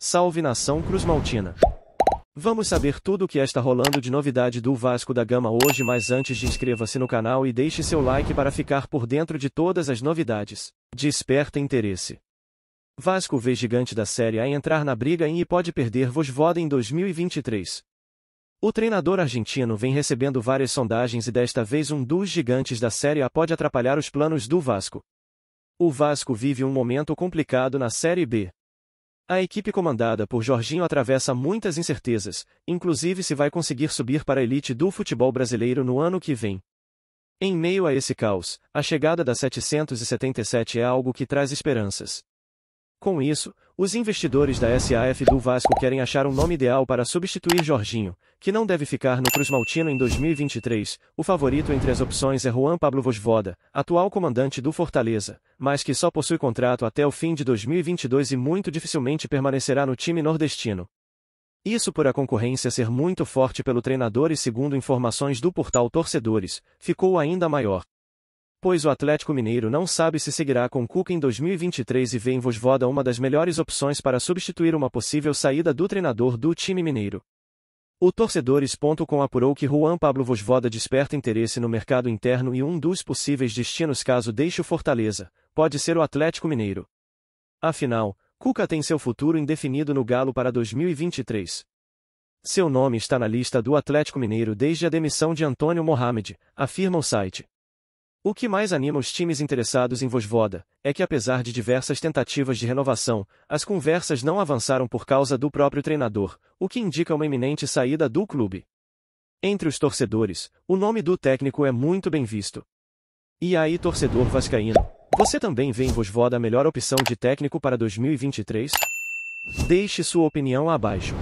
Salve nação Maltina! Vamos saber tudo o que está rolando de novidade do Vasco da Gama hoje, mas antes inscreva-se no canal e deixe seu like para ficar por dentro de todas as novidades. Desperta interesse. Vasco vê gigante da Série A entrar na briga em e pode perder Vosvoda em 2023. O treinador argentino vem recebendo várias sondagens e desta vez um dos gigantes da Série A pode atrapalhar os planos do Vasco. O Vasco vive um momento complicado na Série B. A equipe comandada por Jorginho atravessa muitas incertezas, inclusive se vai conseguir subir para a elite do futebol brasileiro no ano que vem. Em meio a esse caos, a chegada da 777 é algo que traz esperanças. Com isso, os investidores da SAF do Vasco querem achar um nome ideal para substituir Jorginho, que não deve ficar no Maltino em 2023, o favorito entre as opções é Juan Pablo Vosvoda, atual comandante do Fortaleza, mas que só possui contrato até o fim de 2022 e muito dificilmente permanecerá no time nordestino. Isso por a concorrência ser muito forte pelo treinador e segundo informações do portal Torcedores, ficou ainda maior. Pois o Atlético Mineiro não sabe se seguirá com Cuca em 2023 e vê em Vosvoda uma das melhores opções para substituir uma possível saída do treinador do time mineiro. O Torcedores.com apurou que Juan Pablo Vosvoda desperta interesse no mercado interno e um dos possíveis destinos caso deixe o Fortaleza, pode ser o Atlético Mineiro. Afinal, Cuca tem seu futuro indefinido no Galo para 2023. Seu nome está na lista do Atlético Mineiro desde a demissão de Antônio Mohamed, afirma o site. O que mais anima os times interessados em Vosvoda é que, apesar de diversas tentativas de renovação, as conversas não avançaram por causa do próprio treinador, o que indica uma iminente saída do clube. Entre os torcedores, o nome do técnico é muito bem visto. E aí, torcedor vascaíno, você também vê em Vosvoda a melhor opção de técnico para 2023? Deixe sua opinião abaixo.